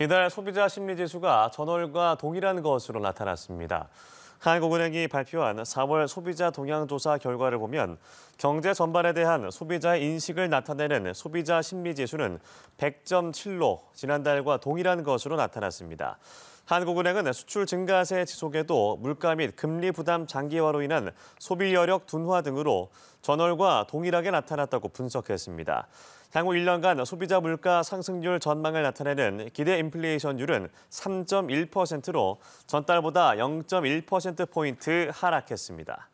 이달 소비자 심리지수가 전월과 동일한 것으로 나타났습니다. 한국은행이 발표한 4월 소비자 동향조사 결과를 보면 경제 전반에 대한 소비자의 인식을 나타내는 소비자 심리지수는 100.7로 지난달과 동일한 것으로 나타났습니다. 한국은행은 수출 증가세 지속에도 물가 및 금리 부담 장기화로 인한 소비 여력 둔화 등으로 전월과 동일하게 나타났다고 분석했습니다. 향후 1년간 소비자 물가 상승률 전망을 나타내는 기대 인플레이션율은 3.1%로 전달보다 0.1%포인트 하락했습니다.